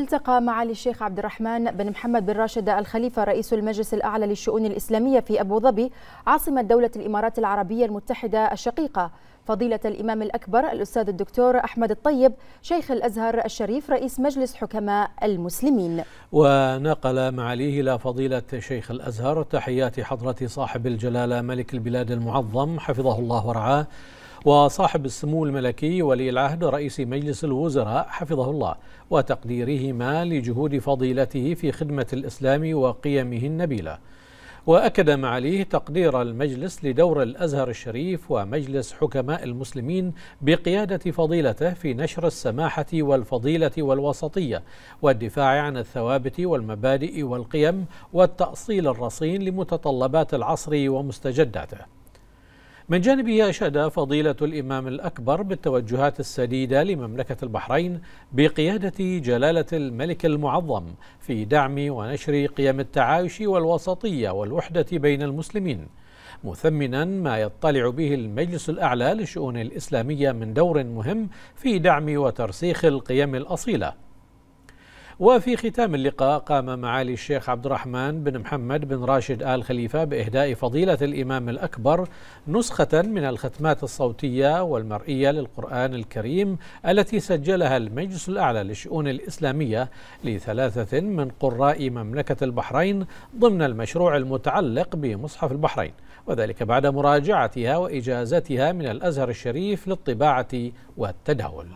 التقى معالي الشيخ عبد الرحمن بن محمد بن راشد الخليفة رئيس المجلس الأعلى للشؤون الإسلامية في أبو ظبي عاصمة دولة الإمارات العربية المتحدة الشقيقة فضيلة الإمام الأكبر الأستاذ الدكتور أحمد الطيب شيخ الأزهر الشريف رئيس مجلس حكماء المسلمين ونقل معاليه إلى فضيلة شيخ الأزهر تحيات حضرة صاحب الجلالة ملك البلاد المعظم حفظه الله ورعاه وصاحب السمو الملكي ولي العهد رئيس مجلس الوزراء حفظه الله وتقديرهما لجهود فضيلته في خدمة الإسلام وقيمه النبيلة وأكد معاليه تقدير المجلس لدور الأزهر الشريف ومجلس حكماء المسلمين بقيادة فضيلته في نشر السماحة والفضيلة والوسطية والدفاع عن الثوابت والمبادئ والقيم والتأصيل الرصين لمتطلبات العصر ومستجداته من جانبه أشاد فضيلة الإمام الأكبر بالتوجهات السديدة لمملكة البحرين بقيادة جلالة الملك المعظم في دعم ونشر قيم التعايش والوسطية والوحدة بين المسلمين مثمنا ما يطلع به المجلس الأعلى للشؤون الإسلامية من دور مهم في دعم وترسيخ القيم الأصيلة وفي ختام اللقاء قام معالي الشيخ عبد الرحمن بن محمد بن راشد آل خليفة بإهداء فضيلة الإمام الأكبر نسخة من الختمات الصوتية والمرئية للقرآن الكريم التي سجلها المجلس الأعلى للشؤون الإسلامية لثلاثة من قراء مملكة البحرين ضمن المشروع المتعلق بمصحف البحرين وذلك بعد مراجعتها وإجازتها من الأزهر الشريف للطباعة والتداول